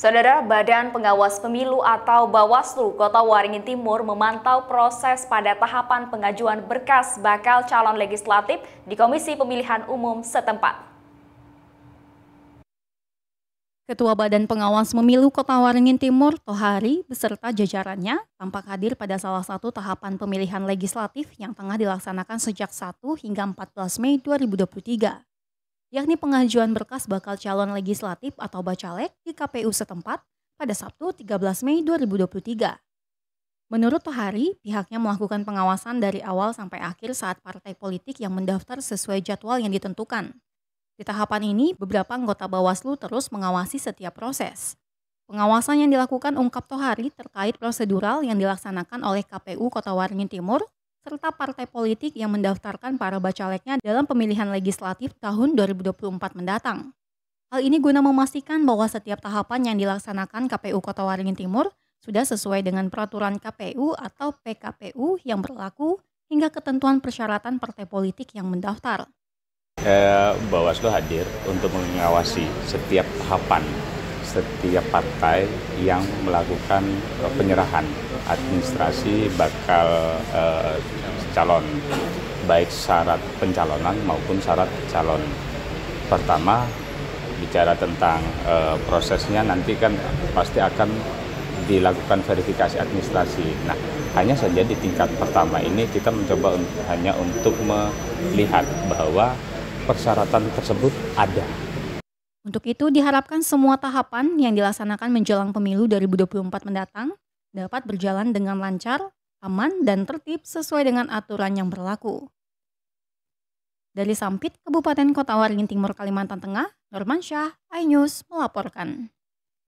Saudara Badan Pengawas Pemilu atau Bawaslu Kota Waringin Timur memantau proses pada tahapan pengajuan berkas bakal calon legislatif di Komisi Pemilihan Umum setempat. Ketua Badan Pengawas Pemilu Kota Waringin Timur, Tohari, beserta jajarannya tampak hadir pada salah satu tahapan pemilihan legislatif yang tengah dilaksanakan sejak 1 hingga 14 Mei 2023 yakni pengajuan berkas bakal calon legislatif atau bacalek di KPU setempat pada Sabtu 13 Mei 2023. Menurut Tohari, pihaknya melakukan pengawasan dari awal sampai akhir saat partai politik yang mendaftar sesuai jadwal yang ditentukan. Di tahapan ini, beberapa anggota Bawaslu terus mengawasi setiap proses. Pengawasan yang dilakukan ungkap Tohari terkait prosedural yang dilaksanakan oleh KPU Kota Waringin Timur serta partai politik yang mendaftarkan para bacaleknya dalam pemilihan legislatif tahun 2024 mendatang. Hal ini guna memastikan bahwa setiap tahapan yang dilaksanakan KPU Kota Waringin Timur sudah sesuai dengan peraturan KPU atau PKPU yang berlaku hingga ketentuan persyaratan partai politik yang mendaftar. Eh, Bawaslu hadir untuk mengawasi setiap tahapan setiap partai yang melakukan eh, penyerahan administrasi bakal eh, calon baik syarat pencalonan maupun syarat calon. Pertama bicara tentang eh, prosesnya nanti kan pasti akan dilakukan verifikasi administrasi. Nah, hanya saja di tingkat pertama ini kita mencoba un hanya untuk melihat bahwa persyaratan tersebut ada untuk itu diharapkan semua tahapan yang dilaksanakan menjelang pemilu 2024 mendatang dapat berjalan dengan lancar, aman, dan tertib sesuai dengan aturan yang berlaku. Dari Sampit, Kabupaten Kota Waringin Timur, Kalimantan Tengah, Norman Syah, iNews melaporkan.